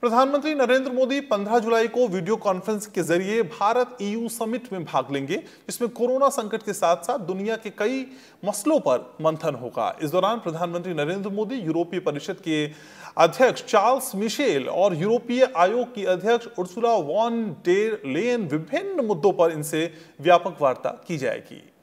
प्रधानमंत्री नरेंद्र मोदी 15 जुलाई को video conference के जरिए भारत ईयू समिट में भाग लेंगे जिसमें कोरोना संकट के साथ साथ दुनिया के कई मसलों पर मंथन होगा इस दौरान प्रधानमंत्री नरेंद्र मोदी यूरोपीय परिषद के अध्यक्ष चार्ल्स मिशेल और यूरोपीय आयोग की अध्यक्ष उर्सुला वॉन डेर लेन विभिन्न मुद्दों पर इनसे व्यापक वार्ता की जाएगी